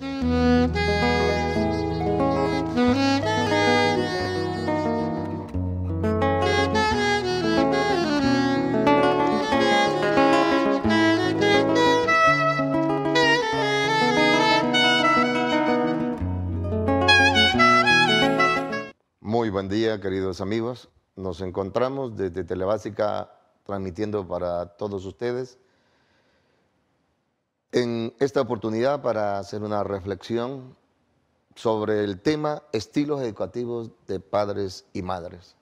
Muy buen día, queridos amigos. Nos encontramos desde Telebásica transmitiendo para todos ustedes en esta oportunidad para hacer una reflexión sobre el tema estilos educativos de padres y madres.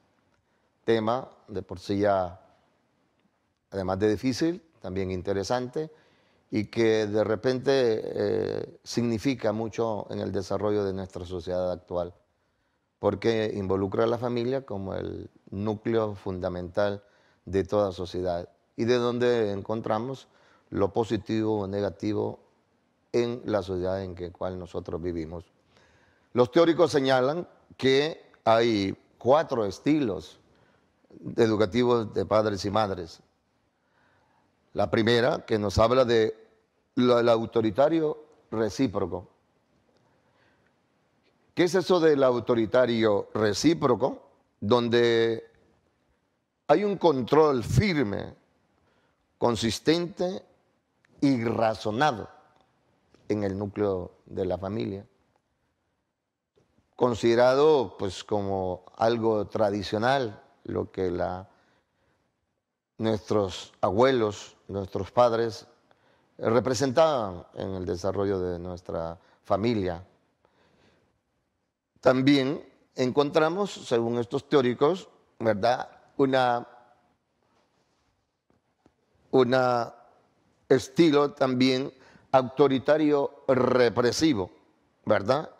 Tema de por sí ya, además de difícil, también interesante y que de repente eh, significa mucho en el desarrollo de nuestra sociedad actual, porque involucra a la familia como el núcleo fundamental de toda sociedad y de donde encontramos lo positivo o negativo en la sociedad en la cual nosotros vivimos. Los teóricos señalan que hay cuatro estilos educativos de padres y madres. La primera, que nos habla de el autoritario recíproco. ¿Qué es eso del autoritario recíproco? Donde hay un control firme, consistente irrazonado en el núcleo de la familia, considerado pues como algo tradicional, lo que nuestros abuelos, nuestros padres representaban en el desarrollo de nuestra familia. También encontramos, según estos teóricos, Una, una estilo también autoritario represivo, ¿verdad?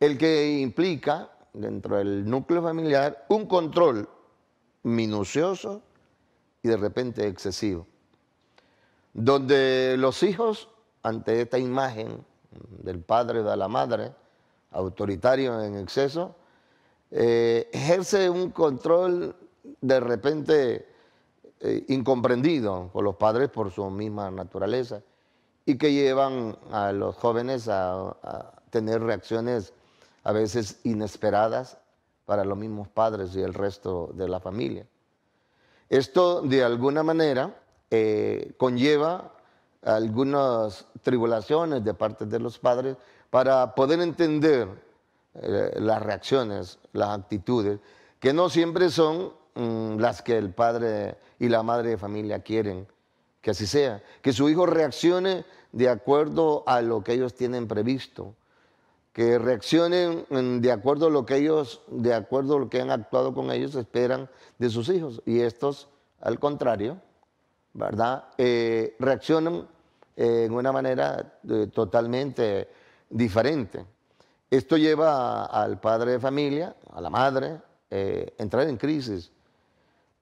El que implica dentro del núcleo familiar un control minucioso y de repente excesivo, donde los hijos, ante esta imagen del padre o de la madre, autoritario en exceso, eh, ejerce un control de repente eh, incomprendido por los padres por su misma naturaleza y que llevan a los jóvenes a, tener reacciones a veces inesperadas para los mismos padres y el resto de la familia. Esto de alguna manera eh, conlleva algunas tribulaciones de parte de los padres para poder entender eh, las reacciones, las actitudes, que no siempre son Mm, las que el padre y la madre de familia quieren. Que así sea. Que su hijo reaccione de acuerdo a lo que ellos tienen previsto. Que reaccionen mm, de acuerdo a lo que ellos, de acuerdo a lo que han actuado con ellos, esperan de sus hijos. Y estos, al contrario, ¿verdad? Eh, reaccionan eh, en una manera eh, totalmente diferente. Esto lleva al padre de familia, a la madre, a entrar en crisis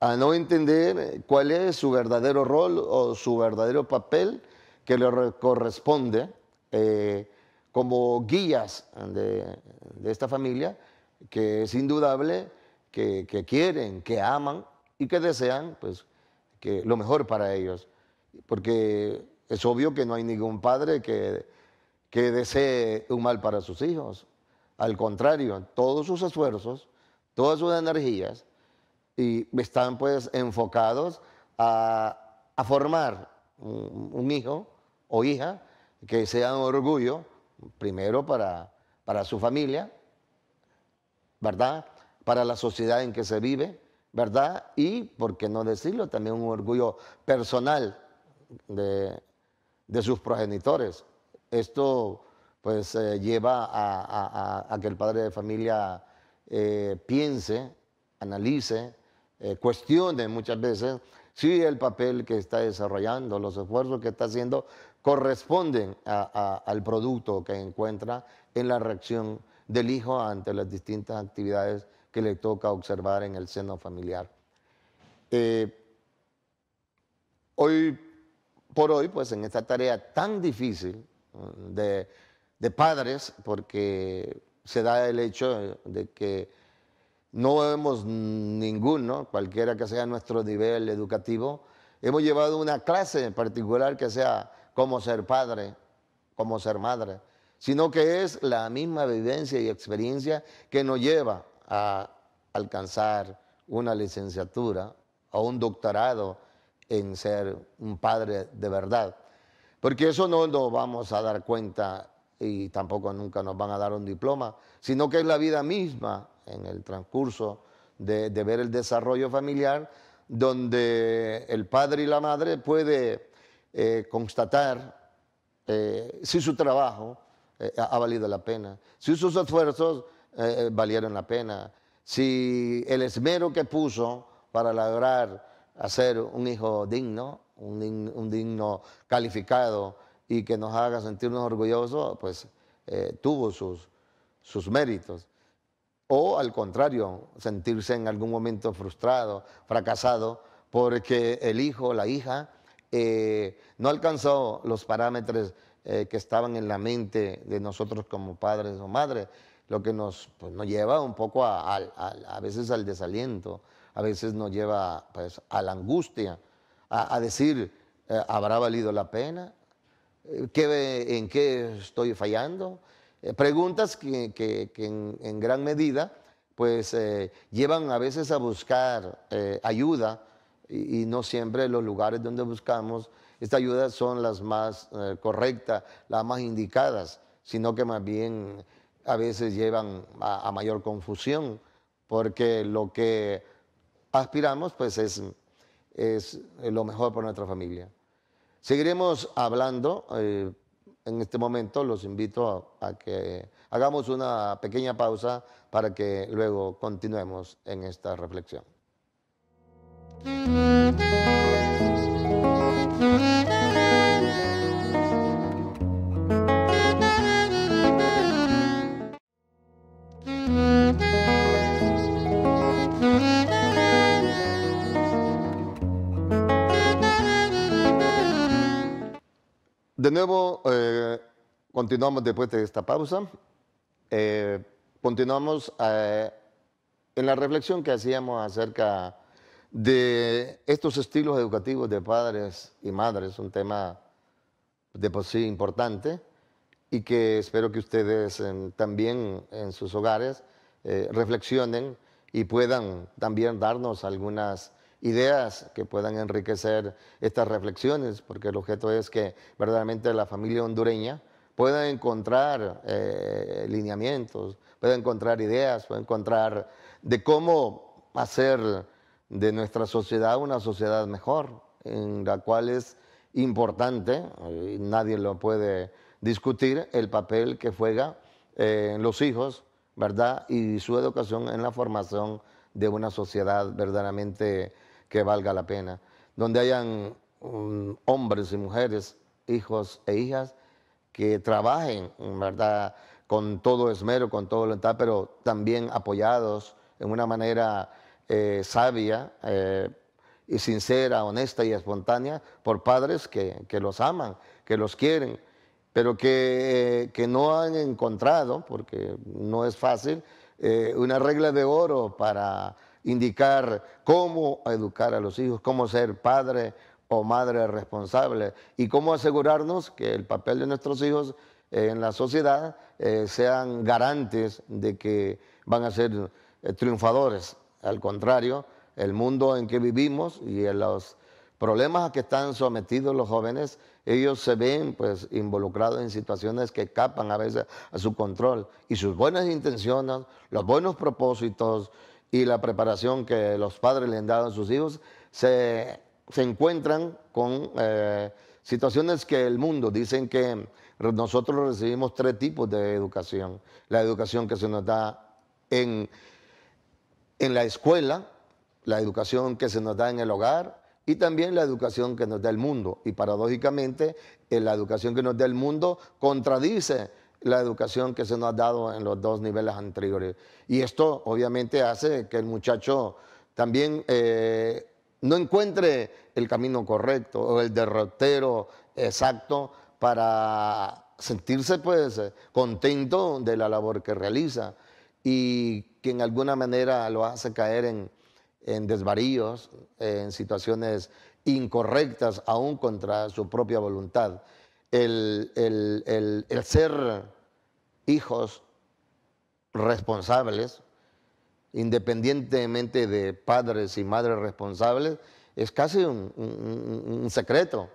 a no entender eh, cuál es su verdadero rol o su verdadero papel que le corresponde eh, como guías de, esta familia, que es indudable, que, quieren, que aman y que desean pues, que lo mejor para ellos. Porque es obvio que no hay ningún padre que, que desee un mal para sus hijos. Al contrario, todos sus esfuerzos, todas sus energías, y están pues enfocados a, formar un, hijo o hija que sea un orgullo, primero para, para su familia, ¿verdad? Para la sociedad en que se vive, ¿verdad? Y, por qué no decirlo, también un orgullo personal de, sus progenitores. Esto pues eh, lleva a, que el padre de familia eh, piense, analice, eh, muchas veces si el papel que está desarrollando, los esfuerzos que está haciendo, corresponden al producto que encuentra en la reacción del hijo ante las distintas actividades que le toca observar en el seno familiar. Eh, hoy por hoy, pues en esta tarea tan difícil eh, de padres, porque se da el hecho de que no hemos ninguno, cualquiera que sea nuestro nivel educativo, hemos llevado una clase en particular que sea cómo ser padre, cómo ser madre, sino que es la misma vivencia y experiencia que nos lleva a alcanzar una licenciatura o un doctorado en ser un padre de verdad. Porque eso no nos vamos a dar cuenta y tampoco nunca nos van a dar un diploma, sino que es la vida misma en el transcurso de, ver el desarrollo familiar, donde el padre y la madre puede eh, constatar eh, si su trabajo eh, ha valido la pena, si sus esfuerzos valieron la pena, si el esmero que puso para lograr hacer un hijo digno, un, un digno calificado y que nos haga sentirnos orgullosos, pues tuvo sus, sus méritos o al contrario, sentirse en algún momento frustrado, fracasado, porque el hijo, o la hija, eh, no alcanzó los parámetros eh, que estaban en la mente de nosotros como padres o madres, lo que pues, nos, lleva un poco a, veces al desaliento, a veces nos lleva pues, a la angustia, a, decir, eh, ¿habrá valido la pena? ¿Qué, ¿En qué estoy fallando? Eh, preguntas que, en, gran medida pues eh, llevan a veces a buscar eh, ayuda y, no siempre los lugares donde buscamos esta ayuda son las más correctas, las más indicadas, sino que más bien a veces llevan a, mayor confusión, porque lo que aspiramos pues es, es lo mejor para nuestra familia. Seguiremos hablando en este momento los invito a, que hagamos una pequeña pausa para que luego continuemos en esta reflexión. De nuevo, eh, continuamos después de esta pausa. Eh, continuamos eh, en la reflexión que hacíamos acerca de estos estilos educativos de padres y madres, un tema de por sí importante y que espero que ustedes también en sus hogares reflexionen y puedan también darnos algunas ideas que puedan enriquecer estas reflexiones, porque el objeto es que verdaderamente la familia hondureña pueda encontrar eh, lineamientos, pueda encontrar ideas, pueda encontrar de cómo hacer de nuestra sociedad una sociedad mejor, en la cual es importante, nadie lo puede discutir, el papel que juega eh, los hijos, ¿verdad? Y su educación en la formación de una sociedad verdaderamente que valga la pena, donde hayan um, hombres y mujeres, hijos e hijas que trabajen, ¿verdad? Con todo esmero, con todo voluntad, pero también apoyados en una manera eh, sabia eh, y sincera, honesta y espontánea por padres que, los aman, que los quieren, pero que, que no han encontrado, porque no es fácil, eh, una regla de oro para indicar cómo educar a los hijos, cómo ser padre o madre responsable y cómo asegurarnos que el papel de nuestros hijos eh, en la sociedad eh, sean garantes de que van a ser triunfadores. Al contrario, el mundo en que vivimos y en los problemas a que están sometidos los jóvenes, ellos se ven pues involucrados en situaciones que escapan a veces a su control y sus buenas intenciones, los buenos propósitos y la preparación que los padres le han dado a sus hijos se, encuentran con eh, situaciones que el mundo dicen que nosotros recibimos tres tipos de educación. La educación que se nos da en, en la escuela, la educación que se nos da en el hogar, y también la educación que nos da el mundo. Y paradójicamente, la educación que nos da el mundo contradice la educación que se nos ha dado en los dos niveles anteriores. Y esto obviamente hace que el muchacho también eh, no encuentre el camino correcto o el derrotero exacto para sentirse pues contento de la labor que realiza y que en alguna manera lo hace caer en, en desvaríos, en situaciones incorrectas, aún contra su propia voluntad. El, el, el, ser hijos responsables, independientemente de padres y madres responsables, es casi un, secreto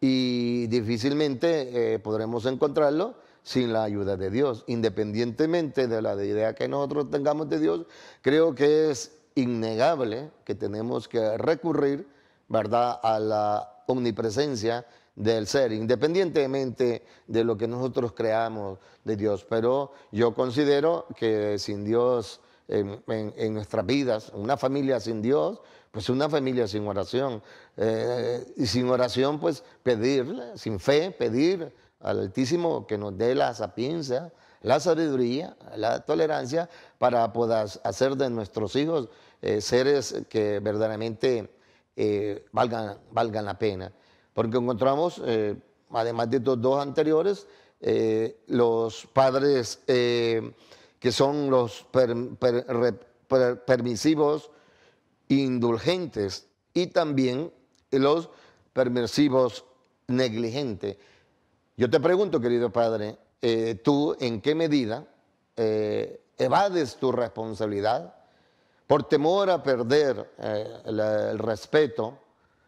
y difícilmente eh, podremos encontrarlo sin la ayuda de Dios. Independientemente de la idea que nosotros tengamos de Dios, creo que es innegable que tenemos que recurrir, ¿verdad?, a la omnipresencia del ser, independientemente de lo que nosotros creamos de Dios. Pero yo considero que sin Dios en, nuestras vidas, una familia sin Dios, pues una familia sin oración. Eh, y sin oración, pues pedirle, sin fe, pedir al Altísimo que nos dé la sapiencia, la sabiduría, la tolerancia, para poder hacer de nuestros hijos eh, seres que verdaderamente eh, valgan, valgan, la pena. Porque encontramos, eh, además de estos dos anteriores, los padres que son los permisivos, indulgentes y también los permisivos negligentes. Yo te pregunto, querido padre, eh, tú en qué medida eh, evades tu responsabilidad por temor a perder eh, el, respeto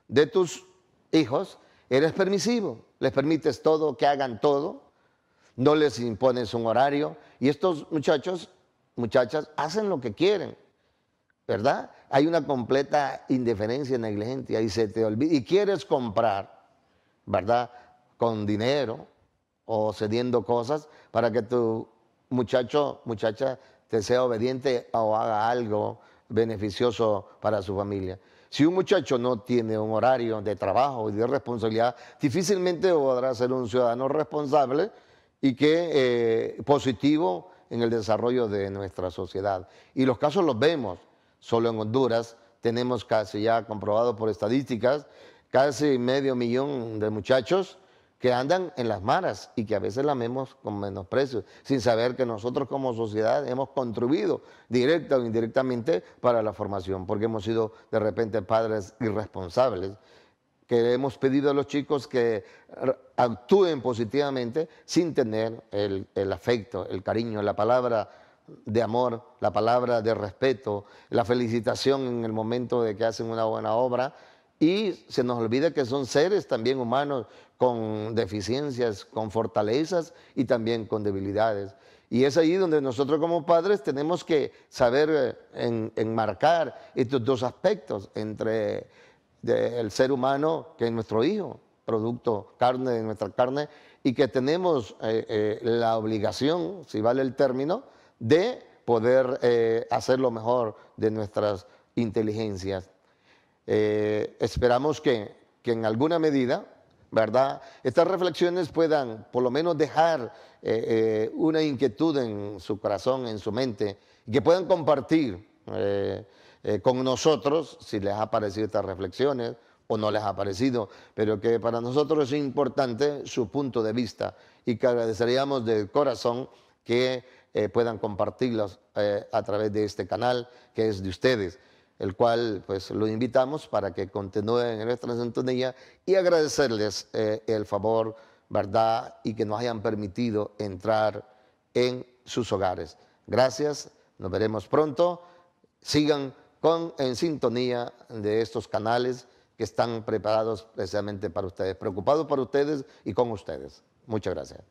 de tus hijos, eres permisivo, les permites todo, que hagan todo, no les impones un horario y estos muchachos, muchachas, hacen lo que quieren, ¿verdad? Hay una completa indiferencia, negligencia y se te olvida y quieres comprar, ¿verdad? Con dinero, o cediendo cosas para que tu muchacho, muchacha, te sea obediente o haga algo beneficioso para su familia. Si un muchacho no tiene un horario de trabajo y de responsabilidad, difícilmente podrá ser un ciudadano responsable y que eh, positivo en el desarrollo de nuestra sociedad. Y los casos los vemos. Solo en Honduras tenemos casi ya comprobado por estadísticas casi medio millón de muchachos que andan en las maras y que a veces la vemos con menosprecio, sin saber que nosotros como sociedad hemos contribuido directa o indirectamente para la formación, porque hemos sido de repente padres irresponsables, que hemos pedido a los chicos que actúen positivamente sin tener el afecto, el cariño, la palabra de amor, la palabra de respeto, la felicitación en el momento de que hacen una buena obra, y se nos olvida que son seres también humanos con deficiencias, con fortalezas y también con debilidades. Y es ahí donde nosotros como padres tenemos que saber eh, enmarcar estos dos aspectos entre el ser humano, que es nuestro hijo, producto, carne de nuestra carne, y que tenemos eh, eh, la obligación, si vale el término, de poder hacer lo mejor de nuestras inteligencias. esperamos que, que en alguna medida ¿verdad? Estas reflexiones puedan por lo menos dejar eh, eh, una inquietud en su corazón, en su mente, y que puedan compartir eh, con nosotros si les ha parecido estas reflexiones o no les ha parecido, pero que para nosotros es importante su punto de vista y que agradeceríamos de corazón que puedan compartirlas a través de este canal que es de ustedes el cual pues lo invitamos para que continúen en nuestra sintonía y agradecerles eh, el favor, verdad, y que nos hayan permitido entrar en sus hogares. Gracias, nos veremos pronto. Sigan con, en sintonía de estos canales que están preparados precisamente para ustedes, preocupados por ustedes y con ustedes. Muchas gracias.